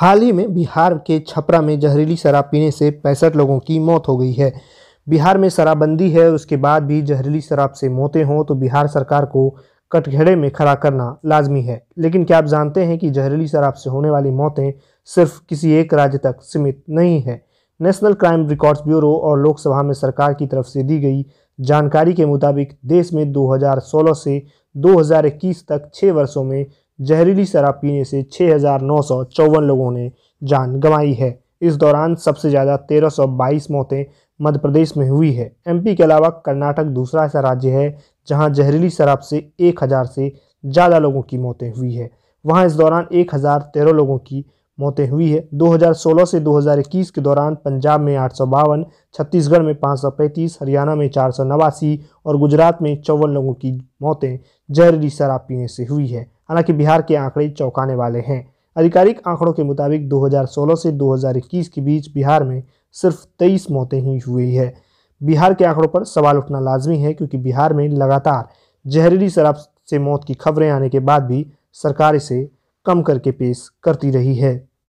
हाल ही में बिहार के छपरा में जहरीली शराब पीने से पैंसठ लोगों की मौत हो गई है बिहार में शराबबंदी है उसके बाद भी जहरीली शराब से मौतें हों तो बिहार सरकार को कटघड़े में खड़ा करना लाजमी है लेकिन क्या आप जानते हैं कि जहरीली शराब से होने वाली मौतें सिर्फ किसी एक राज्य तक सीमित नहीं है नेशनल क्राइम रिकॉर्ड्स ब्यूरो और लोकसभा में सरकार की तरफ से दी गई जानकारी के मुताबिक देश में 2016 से 2021 तक छः वर्षों में जहरीली शराब पीने से छः लोगों ने जान गंवाई है इस दौरान सबसे ज़्यादा 1322 मौतें मध्य प्रदेश में हुई है एमपी के अलावा कर्नाटक दूसरा ऐसा राज्य है जहां जहरीली शराब से 1000 से ज़्यादा लोगों की मौतें हुई है वहां इस दौरान एक लोगों की मौतें हुई है 2016 से 2021 के दौरान पंजाब में आठ छत्तीसगढ़ में पाँच हरियाणा में चार और गुजरात में चौवन लोगों की मौतें जहरीली शराब पीने से हुई है हालांकि बिहार के आंकड़े चौंकाने वाले हैं आधिकारिक आंकड़ों के मुताबिक 2016 से 2021 के बीच बिहार में सिर्फ 23 मौतें ही हुई है बिहार के आंकड़ों पर सवाल उठना लाजमी है क्योंकि बिहार में लगातार जहरीली शराब से मौत की खबरें आने के बाद भी सरकार इसे कम करके पेश करती रही है